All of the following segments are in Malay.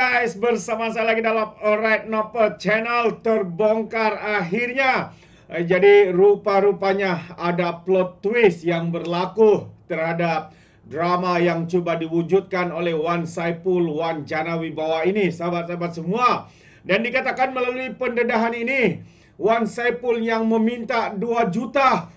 guys, bersama saya lagi dalam Alright Nopo Channel terbongkar akhirnya. Eh, jadi rupa-rupanya ada plot twist yang berlaku terhadap drama yang cuba diwujudkan oleh Wan Saipul, Wan Janawi Bawa ini, sahabat-sahabat semua. Dan dikatakan melalui pendedahan ini, Wan Saipul yang meminta 2 juta.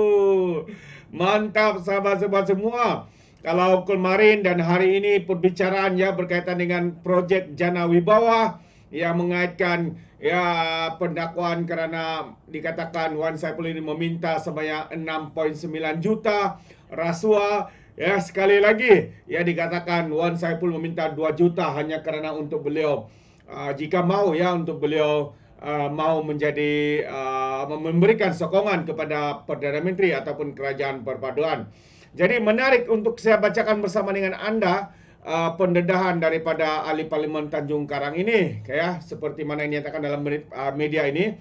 Mantap sahabat-sahabat semua kalau kemarin dan hari ini perbincangan ya berkaitan dengan projek Jana Wibawa yang mengaitkan ya pendakwaan kerana dikatakan Wan Saiful ini meminta sebanyak 6.9 juta rasuah ya sekali lagi ya dikatakan Wan Saiful meminta 2 juta hanya kerana untuk beliau uh, jika mau ya untuk beliau uh, mau menjadi uh, memberikan sokongan kepada Perdana Menteri ataupun Kerajaan Perpaduan. Jadi menarik untuk saya bacakan bersama dengan anda uh, pendedahan daripada ahli parlimen Tanjung Karang ini, ya, seperti mana yang dinyatakan dalam uh, media ini.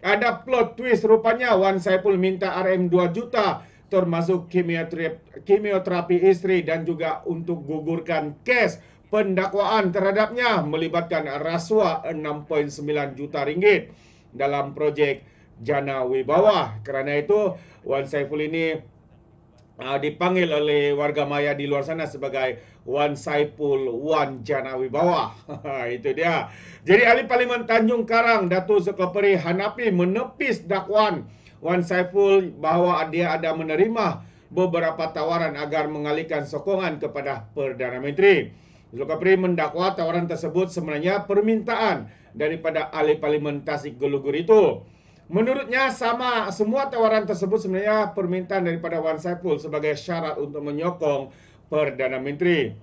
Ada plot twist rupanya Wan Saiful minta RM2 juta termasuk kimioterapi istri dan juga untuk gugurkan kes pendakwaan terhadapnya melibatkan rasuah 6.9 juta ringgit dalam projek Jana Wibawa. Kerana itu Wan Saiful ini Ah, dipanggil oleh warga maya di luar sana sebagai Wan Saipul Wan Janawi Bawah. Itu dia. Jadi ahli parlimen Tanjung Karang Datuk Sekoperi Hanapi menepis dakwaan Wan Saiful bahawa dia ada menerima beberapa tawaran agar mengalihkan sokongan kepada Perdana Menteri. Zulkifli mendakwa tawaran tersebut sebenarnya permintaan daripada ahli parlimen Tasik Gelugur itu. Menurutnya sama semua tawaran tersebut sebenarnya permintaan daripada Wan Saiful sebagai syarat untuk menyokong Perdana Menteri.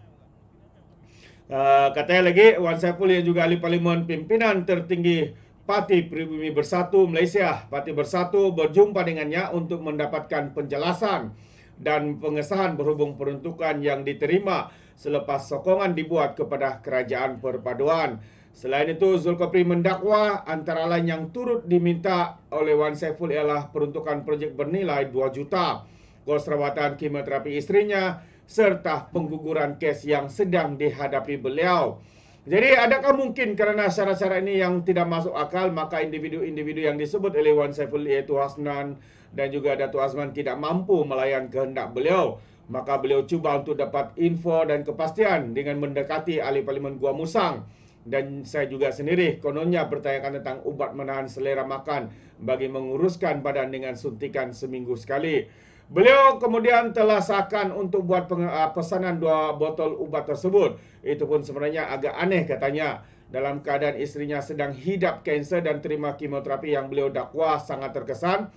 Uh, katanya lagi Wan Saiful yang juga ahli parlimen pimpinan tertinggi Parti Pribumi Bersatu Malaysia. Parti Bersatu berjumpa dengannya untuk mendapatkan penjelasan dan pengesahan berhubung peruntukan yang diterima selepas sokongan dibuat kepada Kerajaan Perpaduan. Selain itu, Zulkopri mendakwa antara lain yang turut diminta oleh Wan Saiful ialah peruntukan projek bernilai 2 juta, kos rawatan kemoterapi isterinya serta pengguguran kes yang sedang dihadapi beliau. Jadi adakah mungkin kerana syarat-syarat ini yang tidak masuk akal maka individu-individu yang disebut oleh Wan Saiful iaitu Hasnan dan juga Datuk Azman tidak mampu melayan kehendak beliau. Maka beliau cuba untuk dapat info dan kepastian dengan mendekati ahli parlimen Gua Musang dan saya juga sendiri kononnya bertanyakan tentang ubat menahan selera makan bagi menguruskan badan dengan suntikan seminggu sekali. Beliau kemudian telah sahkan untuk buat ah, pesanan dua botol ubat tersebut. Itu pun sebenarnya agak aneh katanya. Dalam keadaan istrinya sedang hidap kanser dan terima kemoterapi yang beliau dakwa sangat terkesan.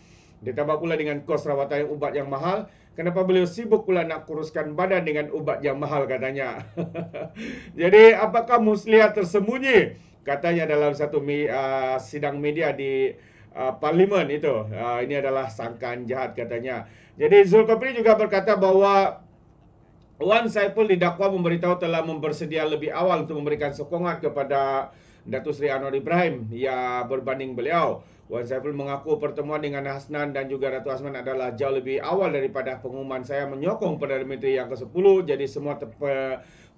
Ditambah pula dengan kos rawatan ubat yang mahal, Kenapa beliau sibuk pula nak kuruskan badan dengan ubat yang mahal katanya. Jadi apakah muslihat tersembunyi? Katanya dalam satu uh, sidang media di uh, parlimen itu. Uh, ini adalah sangkaan jahat katanya. Jadi Zulkifli juga berkata bahawa Wan Saiful didakwa memberitahu telah mempersedia lebih awal untuk memberikan sokongan kepada Hmm. Datuk Seri Anwar Ibrahim yang berbanding beliau. Wan Saiful mengaku pertemuan dengan Hasnan dan juga Datu Hasnan adalah jauh lebih awal daripada pengumuman saya menyokong Perdana Menteri yang ke-10. Jadi semua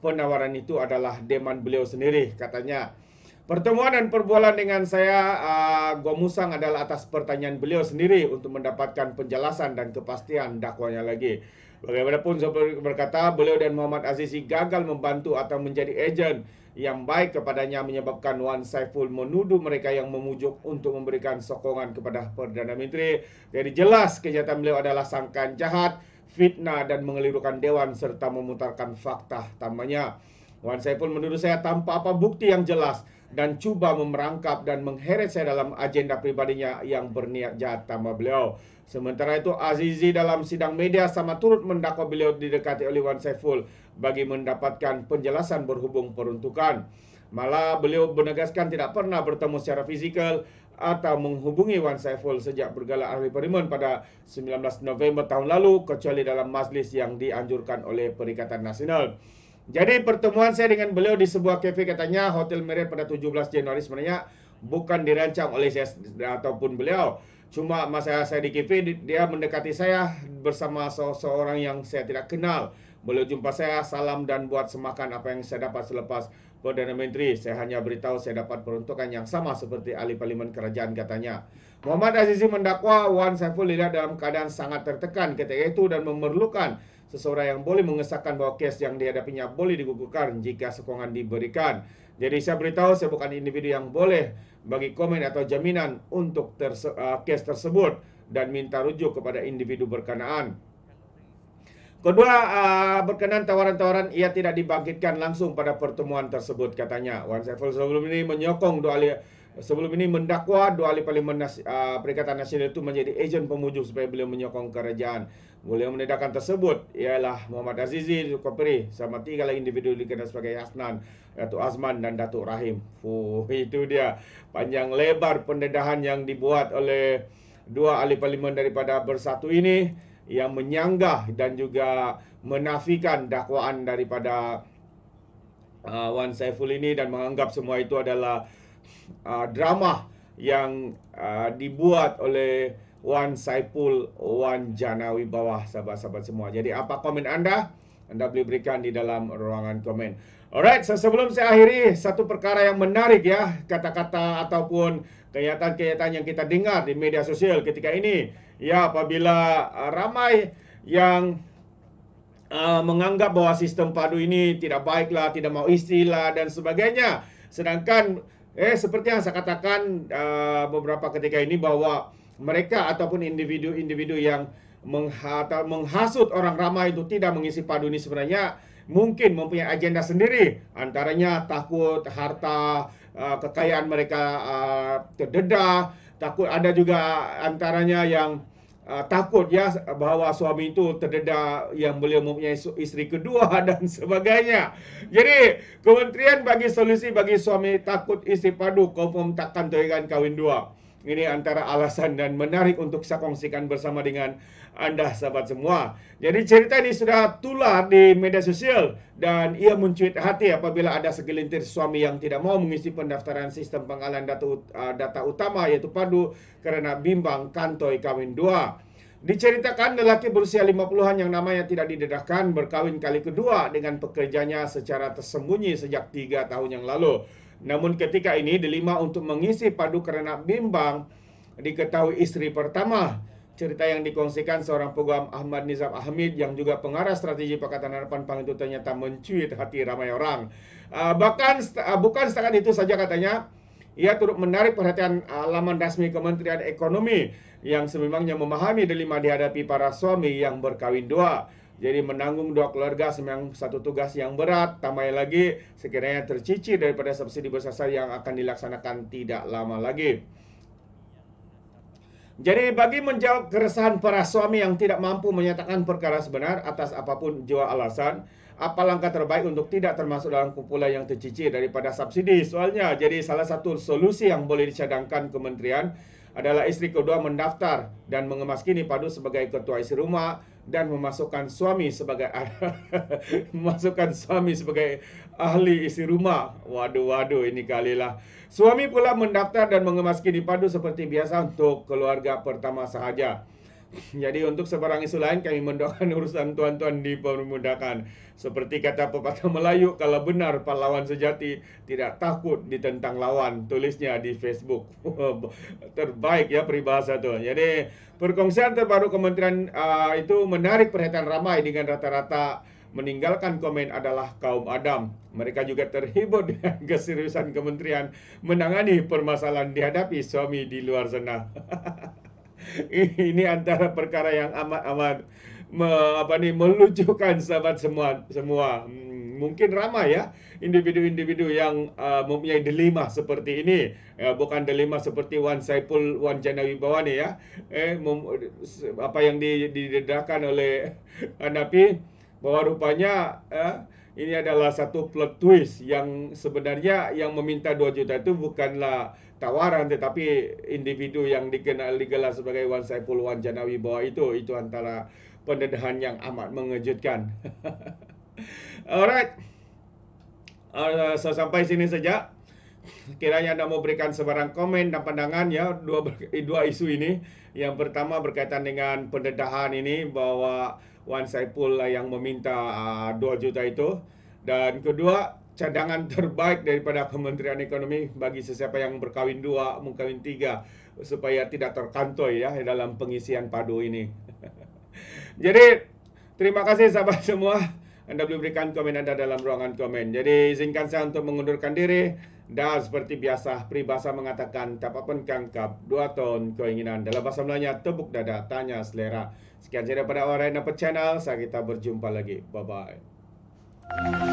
penawaran itu adalah deman beliau sendiri katanya. Pertemuan dan perbualan dengan saya, uh, ah, Gomusang adalah atas pertanyaan beliau sendiri untuk mendapatkan penjelasan dan kepastian dakwanya lagi. Bagaimanapun, saya berkata, beliau dan Muhammad Azizi gagal membantu atau menjadi agent yang baik kepadanya menyebabkan Wan Saiful menuduh mereka yang memujuk untuk memberikan sokongan kepada Perdana Menteri. Jadi jelas kejahatan beliau adalah sangkan jahat, fitnah dan mengelirukan Dewan serta memutarkan fakta tamanya. Wan Saiful menurut saya tanpa apa bukti yang jelas dan cuba memerangkap dan mengheret saya dalam agenda pribadinya yang berniat jahat sama beliau. Sementara itu Azizi dalam sidang media sama turut mendakwa beliau didekati oleh Wan Saiful bagi mendapatkan penjelasan berhubung peruntukan. Malah beliau menegaskan tidak pernah bertemu secara fizikal atau menghubungi Wan Saiful sejak bergala ahli perimun pada 19 November tahun lalu kecuali dalam majlis yang dianjurkan oleh Perikatan Nasional. Jadi pertemuan saya dengan beliau di sebuah kafe katanya Hotel Marriott pada 17 Januari sebenarnya bukan dirancang oleh saya ataupun beliau. Cuma masa saya di kafe dia mendekati saya bersama seorang yang saya tidak kenal. Beliau jumpa saya, salam dan buat semakan apa yang saya dapat selepas Perdana Menteri. Saya hanya beritahu saya dapat peruntukan yang sama seperti ahli parlimen kerajaan katanya. Muhammad Azizi mendakwa Wan Saiful dilihat dalam keadaan sangat tertekan ketika itu dan memerlukan seseorang yang boleh mengesahkan bahawa kes yang dihadapinya boleh digugurkan jika sokongan diberikan. Jadi saya beritahu saya bukan individu yang boleh bagi komen atau jaminan untuk terse- uh, kes tersebut dan minta rujuk kepada individu berkenaan. Kedua, uh, berkenan tawaran-tawaran ia tidak dibangkitkan langsung pada pertemuan tersebut katanya. Wan Saiful sebelum ini menyokong dua ahli sebelum ini mendakwa dua ahli parlimen nas- uh, Perikatan Nasional itu menjadi ejen pemujuk supaya beliau menyokong kerajaan. Mula menedahkan tersebut ialah Muhammad Azizi Kopri sama tiga lagi individu dikenal sebagai Hasnan, Datuk Azman dan Datuk Rahim. Fuh, itu dia panjang lebar pendedahan yang dibuat oleh dua ahli parlimen daripada Bersatu ini yang menyanggah dan juga menafikan dakwaan daripada uh, Wan Saiful ini dan menganggap semua itu adalah uh, drama yang uh, dibuat oleh Wan Saipul, Wan Janawi bawah sahabat-sahabat semua. Jadi apa komen anda? Anda boleh berikan di dalam ruangan komen. Alright, so sebelum saya akhiri, satu perkara yang menarik ya. Kata-kata ataupun kenyataan-kenyataan yang kita dengar di media sosial ketika ini. Ya, apabila uh, ramai yang uh, menganggap bahawa sistem padu ini tidak baiklah, tidak mau istilah dan sebagainya. Sedangkan, eh seperti yang saya katakan uh, beberapa ketika ini bahwa mereka ataupun individu-individu yang menghasut orang ramai itu tidak mengisi padu ini sebenarnya mungkin mempunyai agenda sendiri antaranya takut harta uh, kekayaan mereka uh, terdedah takut ada juga antaranya yang uh, takut ya bahawa suami itu terdedah yang beliau mempunyai isteri kedua dan sebagainya jadi kementerian bagi solusi bagi suami takut isteri padu confirm takkan teringat kawin dua ini antara alasan dan menarik untuk saya kongsikan bersama dengan anda sahabat semua. Jadi cerita ini sudah tular di media sosial dan ia mencuit hati apabila ada segelintir suami yang tidak mau mengisi pendaftaran sistem pengalian data, uh, data utama yaitu padu karena bimbang kantoi kawin dua. Diceritakan lelaki berusia 50-an yang namanya tidak didedahkan berkawin kali kedua dengan pekerjanya secara tersembunyi sejak 3 tahun yang lalu. Namun ketika ini delima untuk mengisi padu kerana bimbang diketahui istri pertama. Cerita yang dikongsikan seorang peguam Ahmad Nizam Ahmid yang juga pengarah strategi Pakatan Harapan Pang itu ternyata mencuit hati ramai orang. Uh, bahkan uh, bukan setakat itu saja katanya, ia turut menarik perhatian uh, laman rasmi Kementerian Ekonomi yang sememangnya memahami delima dihadapi para suami yang berkawin dua. Jadi menanggung dua keluarga memang satu tugas yang berat. Tambah lagi sekiranya tercicir daripada subsidi bersasar yang akan dilaksanakan tidak lama lagi. Jadi bagi menjawab keresahan para suami yang tidak mampu menyatakan perkara sebenar atas apapun jiwa alasan, apa langkah terbaik untuk tidak termasuk dalam kumpulan yang tercicir daripada subsidi? Soalnya, jadi salah satu solusi yang boleh dicadangkan kementerian adalah isteri kedua mendaftar dan mengemaskini padu sebagai ketua isi rumah dan memasukkan suami sebagai memasukkan suami sebagai ahli isi rumah. Waduh waduh ini kali lah Suami pula mendaftar dan mengemaskini padu seperti biasa untuk keluarga pertama sahaja. Jadi untuk sebarang isu lain kami mendoakan urusan tuan-tuan dipermudahkan. Seperti kata pepatah Melayu, kalau benar pahlawan sejati tidak takut ditentang lawan. Tulisnya di Facebook. Terbaik ya peribahasa itu. Jadi perkongsian terbaru Kementerian uh, itu menarik perhatian ramai dengan rata-rata meninggalkan komen adalah kaum Adam. Mereka juga terhibur dengan keseriusan kementerian menangani permasalahan dihadapi suami di luar sana. ini antara perkara yang amat amat me, apa ni melucukan sahabat semua semua hmm, mungkin ramai ya individu-individu yang uh, mempunyai dilema seperti ini uh, bukan dilema seperti Wan Saiful Wan Janawi bawah ni ya eh mem, apa yang didedahkan oleh Anapi bahawa rupanya uh, ini adalah satu plot twist yang sebenarnya yang meminta 2 juta itu bukanlah tawaran tetapi individu yang dikenal digelar sebagai Wan Saiful Wan Janawi bawa itu itu antara pendedahan yang amat mengejutkan. Alright. Uh, so sampai sini saja. Kiranya anda mau berikan sebarang komen dan pandangan ya dua eh, dua isu ini. Yang pertama berkaitan dengan pendedahan ini bahwa Wan Saiful lah yang meminta uh, 2 juta itu dan kedua cadangan terbaik daripada Kementerian Ekonomi bagi sesiapa yang berkahwin dua, mengkahwin tiga supaya tidak terkantoi ya dalam pengisian padu ini. Jadi terima kasih sahabat semua anda boleh berikan komen anda dalam ruangan komen. Jadi izinkan saya untuk mengundurkan diri dan seperti biasa peribahasa mengatakan apa pun kangkap dua tahun keinginan dalam bahasa Melayunya tebuk dada tanya selera. Sekian saja pada Orang Dapat Channel. Saya kita berjumpa lagi. Bye bye.